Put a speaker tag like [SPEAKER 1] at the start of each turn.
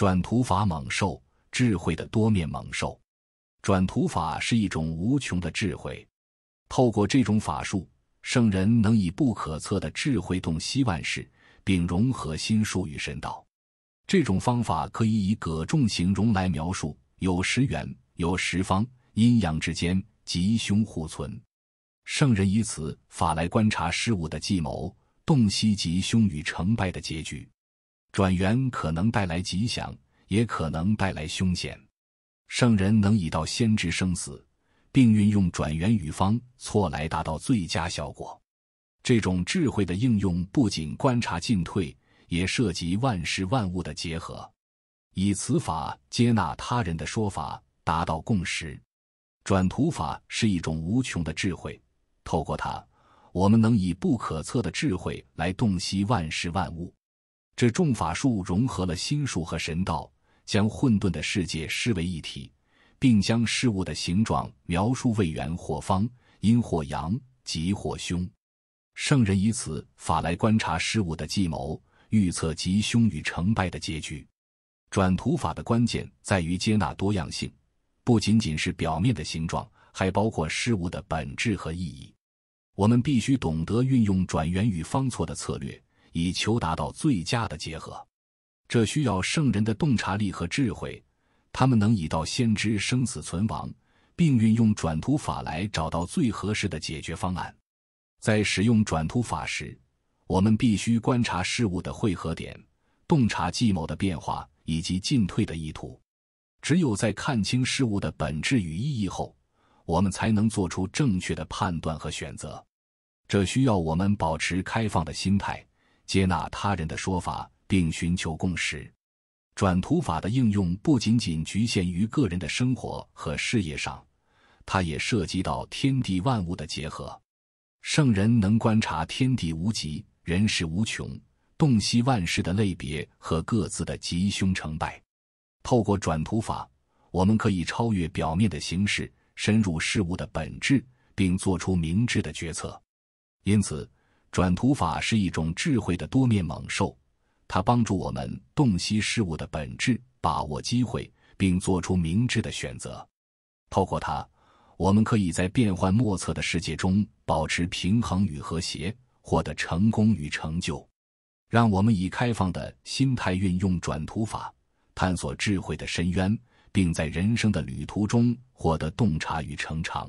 [SPEAKER 1] 转图法，猛兽智慧的多面猛兽。转图法是一种无穷的智慧。透过这种法术，圣人能以不可测的智慧洞悉万事，并融合心术与神道。这种方法可以以葛仲形容来描述：有时圆，有时方，阴阳之间，吉凶互存。圣人以此法来观察事物的计谋，洞悉吉凶与成败的结局。转缘可能带来吉祥，也可能带来凶险。圣人能以道先知生死，并运用转缘与方错来达到最佳效果。这种智慧的应用不仅观察进退，也涉及万事万物的结合。以此法接纳他人的说法，达到共识。转图法是一种无穷的智慧，透过它，我们能以不可测的智慧来洞悉万事万物。这重法术融合了心术和神道，将混沌的世界视为一体，并将事物的形状描述为圆或方、阴或阳、吉或凶。圣人以此法来观察事物的计谋，预测吉凶与成败的结局。转图法的关键在于接纳多样性，不仅仅是表面的形状，还包括事物的本质和意义。我们必须懂得运用转圆与方错的策略。以求达到最佳的结合，这需要圣人的洞察力和智慧。他们能以道先知生死存亡，并运用转图法来找到最合适的解决方案。在使用转图法时，我们必须观察事物的汇合点，洞察计谋的变化以及进退的意图。只有在看清事物的本质与意义后，我们才能做出正确的判断和选择。这需要我们保持开放的心态。接纳他人的说法，并寻求共识。转图法的应用不仅仅局限于个人的生活和事业上，它也涉及到天地万物的结合。圣人能观察天地无极，人事无穷，洞悉万事的类别和各自的吉凶成败。透过转图法，我们可以超越表面的形式，深入事物的本质，并做出明智的决策。因此。转图法是一种智慧的多面猛兽，它帮助我们洞悉事物的本质，把握机会，并做出明智的选择。透过它，我们可以在变幻莫测的世界中保持平衡与和谐，获得成功与成就。让我们以开放的心态运用转图法，探索智慧的深渊，并在人生的旅途中获得洞察与成长。